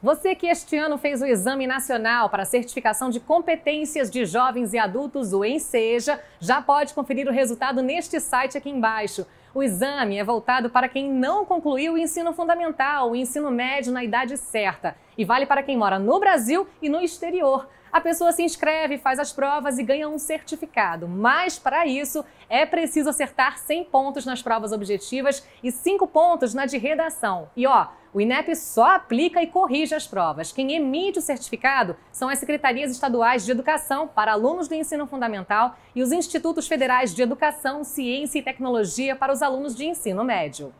Você que este ano fez o Exame Nacional para Certificação de Competências de Jovens e Adultos, o ENSEJA, já pode conferir o resultado neste site aqui embaixo. O exame é voltado para quem não concluiu o ensino fundamental, o ensino médio na idade certa. E vale para quem mora no Brasil e no exterior. A pessoa se inscreve, faz as provas e ganha um certificado. Mas, para isso, é preciso acertar 100 pontos nas provas objetivas e 5 pontos na de redação. E ó, o INEP só aplica e corrige as provas. Quem emite o certificado são as secretarias estaduais de educação para alunos do ensino fundamental e os institutos federais de educação, ciência e tecnologia para os alunos de ensino médio.